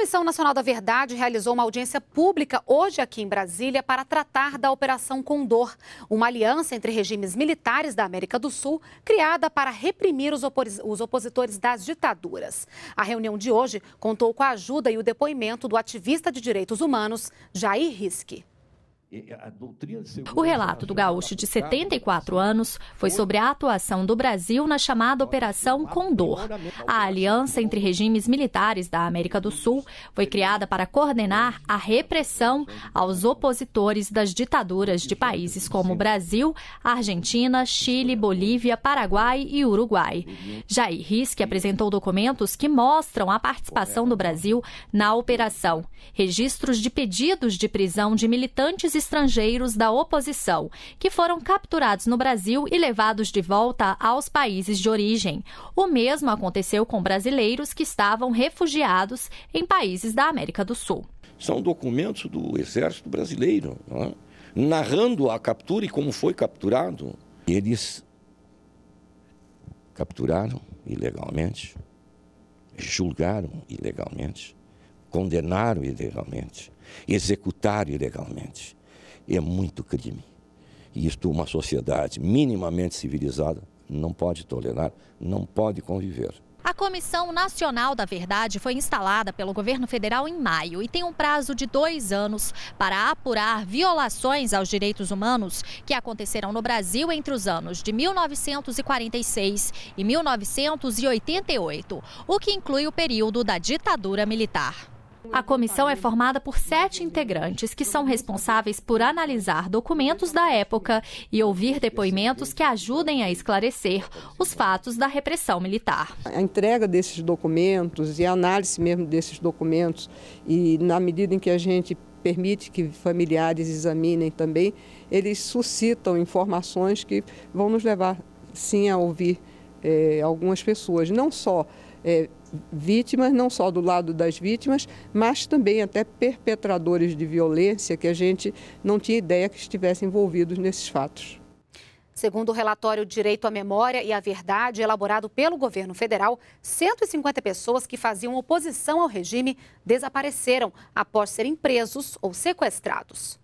Comissão Nacional da Verdade realizou uma audiência pública hoje aqui em Brasília para tratar da Operação Condor, uma aliança entre regimes militares da América do Sul criada para reprimir os, os opositores das ditaduras. A reunião de hoje contou com a ajuda e o depoimento do ativista de direitos humanos, Jair Risque. O relato do gaúcho de 74 anos foi sobre a atuação do Brasil na chamada Operação Condor. A aliança entre regimes militares da América do Sul foi criada para coordenar a repressão aos opositores das ditaduras de países como Brasil, Argentina, Chile, Bolívia, Paraguai e Uruguai. Jair Risque apresentou documentos que mostram a participação do Brasil na operação, registros de pedidos de prisão de militantes e estrangeiros da oposição, que foram capturados no Brasil e levados de volta aos países de origem. O mesmo aconteceu com brasileiros que estavam refugiados em países da América do Sul. São documentos do Exército Brasileiro, é? narrando a captura e como foi capturado. Eles capturaram ilegalmente, julgaram ilegalmente, condenaram ilegalmente, executaram ilegalmente é muito crime. E isto uma sociedade minimamente civilizada não pode tolerar, não pode conviver. A Comissão Nacional da Verdade foi instalada pelo governo federal em maio e tem um prazo de dois anos para apurar violações aos direitos humanos que aconteceram no Brasil entre os anos de 1946 e 1988, o que inclui o período da ditadura militar. A comissão é formada por sete integrantes que são responsáveis por analisar documentos da época e ouvir depoimentos que ajudem a esclarecer os fatos da repressão militar. A entrega desses documentos e a análise mesmo desses documentos, e na medida em que a gente permite que familiares examinem também, eles suscitam informações que vão nos levar sim a ouvir é, algumas pessoas, não só é, vítimas, não só do lado das vítimas, mas também até perpetradores de violência que a gente não tinha ideia que estivessem envolvidos nesses fatos. Segundo o relatório Direito à Memória e à Verdade, elaborado pelo governo federal, 150 pessoas que faziam oposição ao regime desapareceram após serem presos ou sequestrados.